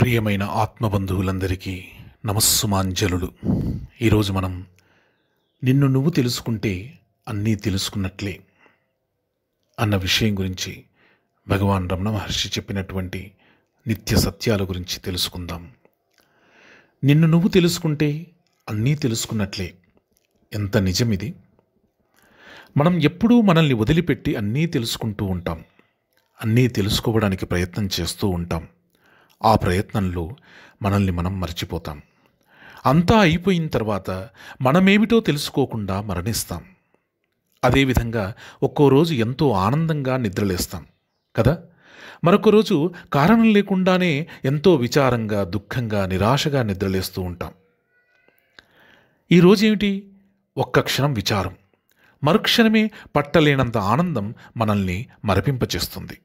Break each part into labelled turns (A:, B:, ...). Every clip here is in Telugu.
A: ప్రియమైన ఆత్మబంధువులందరికీ నమస్సుమాంజలుడు ఈరోజు మనం నిన్ను నువ్వు తెలుసుకుంటే అన్నీ తెలుసుకున్నట్లే అన్న విషయం గురించి భగవాన్ రమణ మహర్షి చెప్పినటువంటి నిత్య సత్యాల గురించి తెలుసుకుందాం నిన్ను నువ్వు తెలుసుకుంటే అన్నీ తెలుసుకున్నట్లే ఎంత నిజమిది మనం ఎప్పుడూ మనల్ని వదిలిపెట్టి అన్నీ తెలుసుకుంటూ ఉంటాం అన్నీ తెలుసుకోవడానికి ప్రయత్నం చేస్తూ ఉంటాం ఆ ప్రయత్నంలో మనల్ని మనం మర్చిపోతాం అంతా అయిపోయిన తర్వాత మనమేమిటో తెలుసుకోకుండా మరణిస్తాం అదేవిధంగా ఒక్కో రోజు ఎంతో ఆనందంగా నిద్రలేస్తాం కదా మరొక రోజు కారణం లేకుండానే ఎంతో విచారంగా దుఃఖంగా నిరాశగా నిద్రలేస్తూ ఉంటాం ఈరోజేమిటి ఒక్క క్షణం విచారం మరుక్షణమే పట్టలేనంత ఆనందం మనల్ని మరపింపచేస్తుంది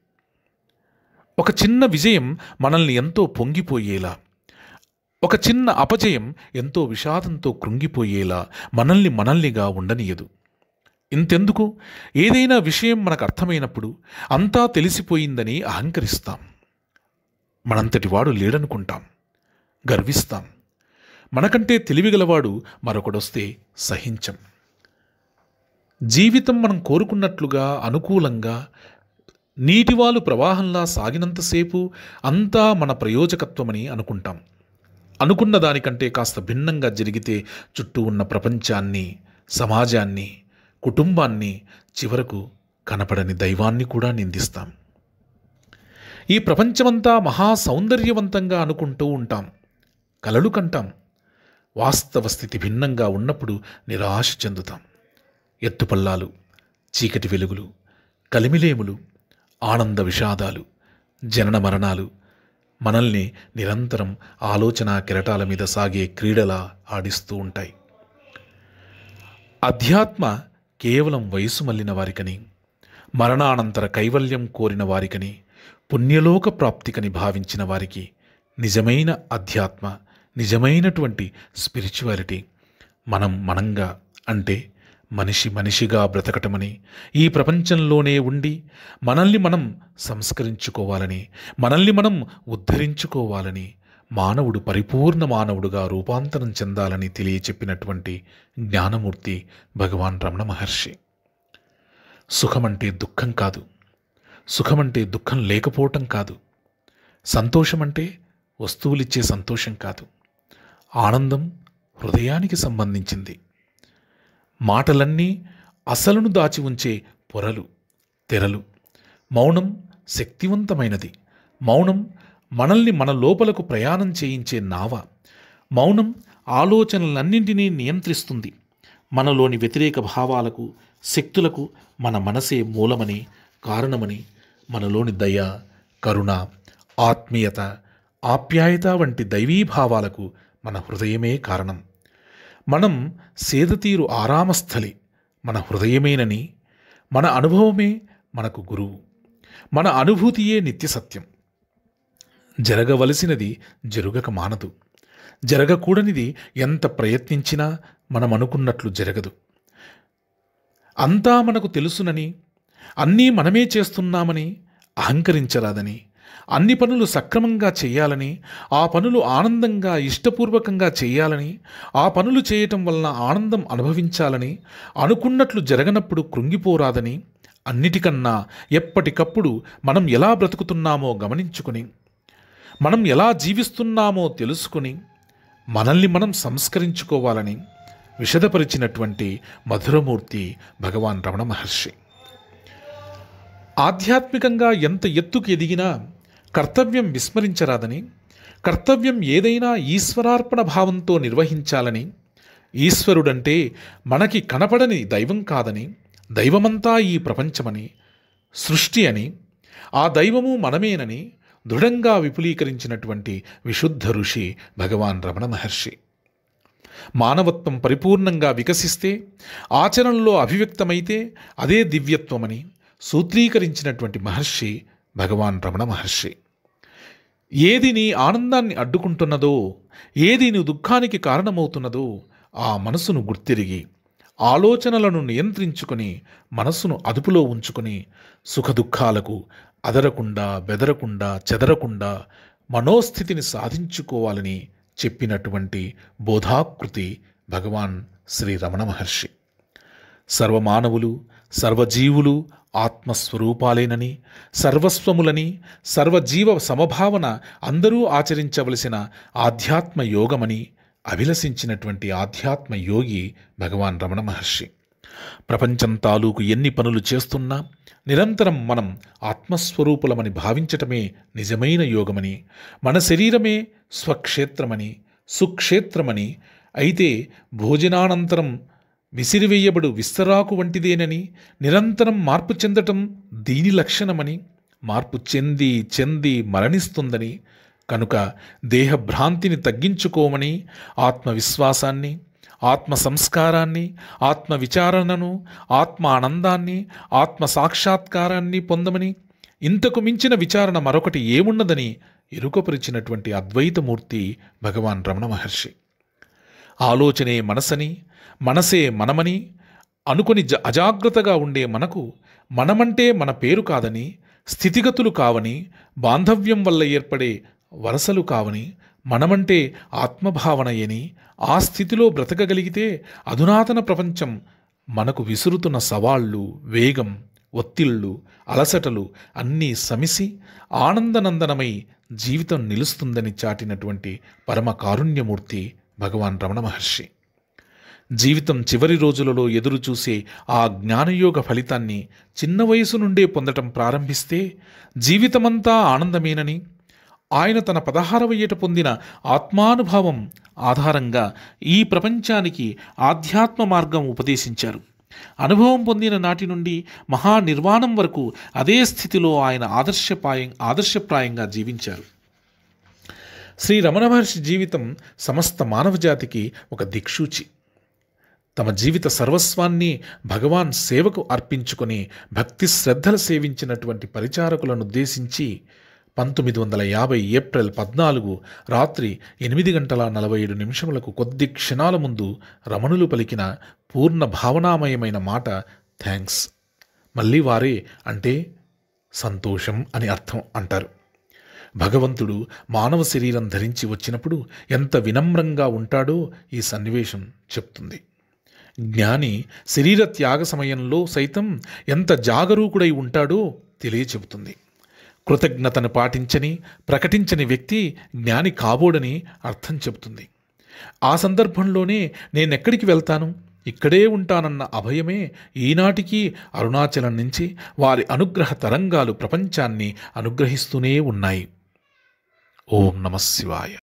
A: ఒక చిన్న విజయం మనల్ని ఎంతో పొంగిపోయేలా ఒక చిన్న అపజయం ఎంతో విషాదంతో కృంగిపోయేలా మనల్ని మనల్నిగా ఉండనీయదు ఇంతెందుకు ఏదైనా విషయం మనకు అర్థమైనప్పుడు అంతా తెలిసిపోయిందని అహంకరిస్తాం మనంతటి వాడు లేడనుకుంటాం గర్విస్తాం మనకంటే తెలివిగలవాడు మరొకడొస్తే సహించం జీవితం మనం కోరుకున్నట్లుగా అనుకూలంగా నీటివాలు ప్రవాహంలా సాగినంతసేపు అంతా మన ప్రయోజకత్వమని అనుకుంటాం అనుకున్న దానికంటే కాస్త భిన్నంగా జరిగితే చుట్టూ ఉన్న ప్రపంచాన్ని సమాజాన్ని కుటుంబాన్ని చివరకు కనపడని దైవాన్ని కూడా నిందిస్తాం ఈ ప్రపంచమంతా మహా సౌందర్యవంతంగా అనుకుంటూ ఉంటాం కలలు కంటాం వాస్తవ స్థితి భిన్నంగా ఉన్నప్పుడు నిరాశ చెందుతాం ఎత్తుపల్లాలు చీకటి వెలుగులు కలిమిలేములు ఆనంద విషాదాలు జనన మరణాలు మనల్ని నిరంతరం ఆలోచన కిరటాల మీద సాగే క్రీడలా ఆడిస్తూ ఉంటాయి అధ్యాత్మ కేవలం వయసు మళ్ళిన వారికని మరణానంతర కైవల్యం కోరిన వారికని పుణ్యలోక ప్రాప్తికని భావించిన వారికి నిజమైన అధ్యాత్మ నిజమైనటువంటి స్పిరిచువాలిటీ మనం మనంగా అంటే మనిషి మనిషిగా బ్రతకటమని ఈ ప్రపంచంలోనే ఉండి మనల్ని మనం సంస్కరించుకోవాలని మనల్ని మనం ఉద్ధరించుకోవాలని మానవుడు పరిపూర్ణ మానవుడుగా రూపాంతరం చెందాలని తెలియచెప్పినటువంటి జ్ఞానమూర్తి భగవాన్ రమణ మహర్షి సుఖమంటే దుఃఖం కాదు సుఖమంటే దుఃఖం లేకపోవటం కాదు సంతోషమంటే వస్తువులిచ్చే సంతోషం కాదు ఆనందం హృదయానికి సంబంధించింది మాటలన్నీ అసలును దాచి ఉంచే పొరలు తెరలు మౌనం శక్తివంతమైనది మౌనం మనల్ని మన లోపలకు ప్రయాణం చేయించే నావ మౌనం ఆలోచనలన్నింటినీ నియంత్రిస్తుంది మనలోని వ్యతిరేక భావాలకు శక్తులకు మన మనసే మూలమని కారణమని మనలోని దయ కరుణ ఆత్మీయత ఆప్యాయత వంటి దైవీభావాలకు మన హృదయమే కారణం మనం సేదతీరు ఆరామస్థలి మన హృదయమేనని మన అనుభవమే మనకు గురువు మన అనుభూతియే నిత్య సత్యం జరగవలసినది జరుగక మానదు జరగకూడనిది ఎంత ప్రయత్నించినా మనం అనుకున్నట్లు జరగదు అంతా మనకు తెలుసునని అన్నీ మనమే చేస్తున్నామని అహంకరించరాదని అన్ని పనులు సక్రమంగా చేయాలని ఆ పనులు ఆనందంగా ఇష్టపూర్వకంగా చేయాలని ఆ పనులు చేయటం వలన ఆనందం అనుభవించాలని అనుకున్నట్లు జరగనప్పుడు కృంగిపోరాదని అన్నిటికన్నా ఎప్పటికప్పుడు మనం ఎలా బ్రతుకుతున్నామో గమనించుకుని మనం ఎలా జీవిస్తున్నామో తెలుసుకుని మనల్ని మనం సంస్కరించుకోవాలని విషదపరిచినటువంటి మధురమూర్తి భగవాన్ రమణ మహర్షి ఆధ్యాత్మికంగా ఎంత ఎత్తుకు ఎదిగినా కర్తవ్యం విస్మరించరాదని కర్తవ్యం ఏదైనా ఈశ్వరార్పణ భావంతో నిర్వహించాలని ఈశ్వరుడంటే మనకి కనపడని దైవం కాదని దైవమంతా ఈ ప్రపంచమని సృష్టి అని ఆ దైవము మనమేనని దృఢంగా విపులీకరించినటువంటి విశుద్ధ ఋషి భగవాన్ రమణ మహర్షి మానవత్వం పరిపూర్ణంగా వికసిస్తే ఆచరణలో అభివ్యక్తమైతే అదే దివ్యత్వమని సూత్రీకరించినటువంటి మహర్షి భగవాన్ రమణ మహర్షి ఏది నీ ఆనందాన్ని అడ్డుకుంటున్నదో ఏది నీ దుఃఖానికి కారణమవుతున్నదో ఆ మనసును గుర్తిరిగి ఆలోచనలను నియంత్రించుకొని మనస్సును అదుపులో ఉంచుకొని సుఖదుఖాలకు అదరకుండా బెదరకుండా చెదరకుండా మనోస్థితిని సాధించుకోవాలని చెప్పినటువంటి బోధాకృతి భగవాన్ శ్రీ రమణ మహర్షి సర్వమానవులు సర్వజీవులు ఆత్మస్వరూపాలేనని సర్వస్వములని సర్వజీవ సమభావన అందరూ ఆచరించవలసిన ఆధ్యాత్మ యోగమని అభిలషించినటువంటి ఆధ్యాత్మ యోగి భగవాన్ రమణ మహర్షి ప్రపంచం తాలూకు ఎన్ని పనులు చేస్తున్నా నిరంతరం మనం ఆత్మస్వరూపులమని భావించటమే నిజమైన యోగమని మన శరీరమే స్వక్షేత్రమని సుక్షేత్రమని అయితే భోజనానంతరం విసిరివేయబడు విస్తరాకు వంటిదేనని నిరంతరం మార్పు చెందటం దీని లక్షణమని మార్పు చెంది చెంది మరణిస్తుందని కనుక దేహభ్రాంతిని తగ్గించుకోమని ఆత్మవిశ్వాసాన్ని ఆత్మ సంస్కారాన్ని ఆత్మ విచారణను ఆత్మ ఆనందాన్ని ఆత్మ సాక్షాత్కారాన్ని పొందమని ఇంతకు మించిన విచారణ మరొకటి ఏమున్నదని ఎరుకపరిచినటువంటి అద్వైతమూర్తి భగవాన్ రమణ మహర్షి ఆలోచనే మనసని మనసే మనమని అనుకుని జ అజాగ్రత్తగా ఉండే మనకు మనమంటే మన పేరు కాదని స్థితిగతులు కావని బాంధవ్యం వల్ల ఏర్పడే వరసలు కావని మనమంటే ఆత్మభావనయని ఆ స్థితిలో బ్రతకగలిగితే అధునాతన ప్రపంచం మనకు విసురుతున్న సవాళ్ళు వేగం ఒత్తిళ్ళు అలసటలు అన్నీ సమిసి ఆనందనందనమై జీవితం నిలుస్తుందని చాటినటువంటి పరమ కారుణ్యమూర్తి భగవాన్ రమణ మహర్షి జీవితం చివరి రోజులలో ఎదురు చూసే ఆ జ్ఞానయోగ ఫలితాన్ని చిన్న వయసు నుండే పొందటం ప్రారంభిస్తే జీవితమంతా ఆనందమేనని ఆయన తన పదహారవ ఏట పొందిన ఆత్మానుభావం ఆధారంగా ఈ ప్రపంచానికి ఆధ్యాత్మ మార్గం ఉపదేశించారు అనుభవం పొందిన నాటి నుండి మహానిర్వాణం వరకు అదే స్థితిలో ఆయన ఆదర్శపాయం ఆదర్శప్రాయంగా జీవించారు శ్రీ రమణ మహర్షి జీవితం సమస్త మానవజాతికి ఒక దిక్సూచి తమ జీవిత సర్వస్వాన్ని భగవాన్ సేవకు అర్పించుకొని భక్తి శ్రద్ధలు సేవించినటువంటి పరిచారకులను ఉద్దేశించి పంతొమ్మిది వందల యాభై ఏప్రిల్ పద్నాలుగు రాత్రి ఎనిమిది గంటల నలభై ఏడు నిమిషములకు కొద్ది క్షణాల ముందు రమణులు పలికిన పూర్ణ భావనామయమైన మాట థ్యాంక్స్ మళ్ళీ వారే అంటే సంతోషం అని అర్థం అంటారు భగవంతుడు మానవ శరీరం ధరించి వచ్చినప్పుడు ఎంత వినమ్రంగా ఉంటాడో ఈ సన్నివేశం చెప్తుంది జ్ఞాని శరీర త్యాగ సమయంలో సైతం ఎంత జాగరూకుడై ఉంటాడో తెలియచెబుతుంది కృతజ్ఞతను పాటించని ప్రకటించని వ్యక్తి జ్ఞాని కాబోడని అర్థం చెబుతుంది ఆ సందర్భంలోనే నేనెక్కడికి వెళ్తాను ఇక్కడే ఉంటానన్న అభయమే ఈనాటికి అరుణాచలం నుంచి వారి అనుగ్రహ తరంగాలు ప్రపంచాన్ని అనుగ్రహిస్తూనే ఉన్నాయి ஓம் நம சிவாய